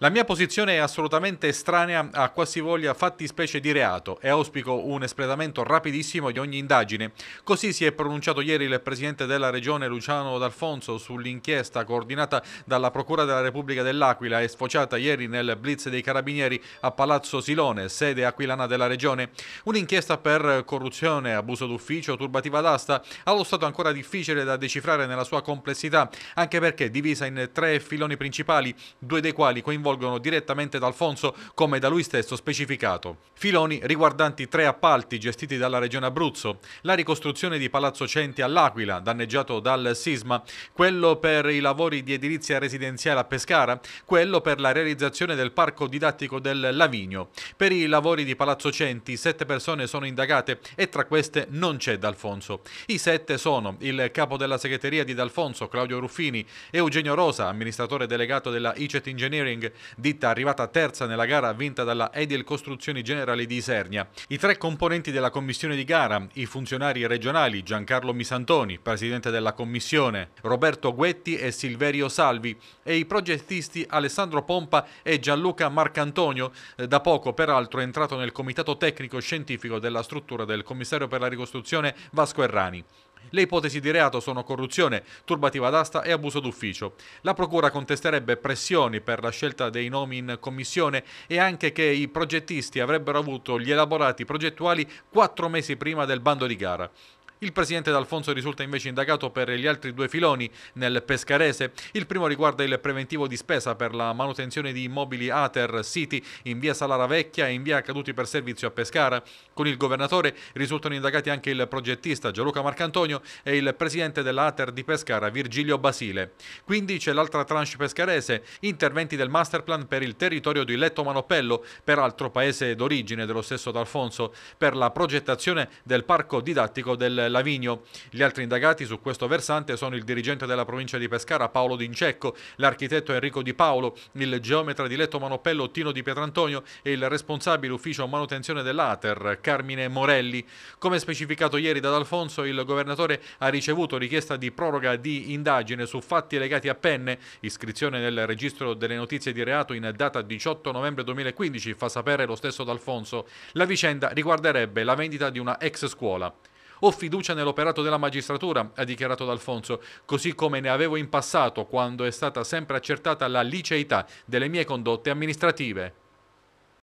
La mia posizione è assolutamente estranea a qualsivoglia fatti specie di reato e auspico un espletamento rapidissimo di ogni indagine. Così si è pronunciato ieri il presidente della regione Luciano D'Alfonso sull'inchiesta coordinata dalla Procura della Repubblica dell'Aquila e sfociata ieri nel blitz dei carabinieri a Palazzo Silone, sede aquilana della regione. Un'inchiesta per corruzione, abuso d'ufficio, turbativa d'asta, allo stato ancora difficile da decifrare nella sua complessità, anche perché divisa in tre filoni principali, due dei quali coinvolti svolgono direttamente da Alfonso come da lui stesso specificato. Filoni riguardanti tre appalti gestiti dalla Regione Abruzzo, la ricostruzione di Palazzo Centi all'Aquila, danneggiato dal sisma, quello per i lavori di edilizia residenziale a Pescara, quello per la realizzazione del parco didattico del Lavigno. Per i lavori di Palazzo Centi sette persone sono indagate e tra queste non c'è D'Alfonso. I sette sono il capo della segreteria di D'Alfonso, Claudio Ruffini, Eugenio Rosa, amministratore delegato della ICET Engineering, ditta arrivata terza nella gara vinta dalla Edil Costruzioni Generali di Isernia. I tre componenti della commissione di gara, i funzionari regionali Giancarlo Misantoni, presidente della commissione, Roberto Guetti e Silverio Salvi e i progettisti Alessandro Pompa e Gianluca Marcantonio, eh, da poco peraltro entrato nel comitato tecnico scientifico della struttura del commissario per la ricostruzione Vasco Errani. Le ipotesi di reato sono corruzione, turbativa d'asta e abuso d'ufficio. La Procura contesterebbe pressioni per la scelta dei nomi in commissione e anche che i progettisti avrebbero avuto gli elaborati progettuali quattro mesi prima del bando di gara. Il presidente D'Alfonso risulta invece indagato per gli altri due filoni nel Pescarese. Il primo riguarda il preventivo di spesa per la manutenzione di immobili Ater City in via Salara Vecchia e in via Caduti per Servizio a Pescara. Con il governatore risultano indagati anche il progettista Gianluca Marcantonio e il presidente dell'Ater di Pescara Virgilio Basile. Quindi c'è l'altra tranche pescarese, interventi del masterplan per il territorio di Letto Manopello, peraltro paese d'origine dello stesso D'Alfonso, per la progettazione del parco didattico del Lavinio. Gli altri indagati su questo versante sono il dirigente della provincia di Pescara Paolo D'Incecco, l'architetto Enrico Di Paolo, il geometra di Letto Manopello Tino Di Pietrantonio e il responsabile ufficio manutenzione dell'Ater Carmine Morelli. Come specificato ieri da D'Alfonso, il governatore ha ricevuto richiesta di proroga di indagine su fatti legati a penne, iscrizione nel registro delle notizie di reato in data 18 novembre 2015, fa sapere lo stesso D'Alfonso. La vicenda riguarderebbe la vendita di una ex scuola. Ho fiducia nell'operato della magistratura, ha dichiarato D'Alfonso, così come ne avevo in passato quando è stata sempre accertata la liceità delle mie condotte amministrative.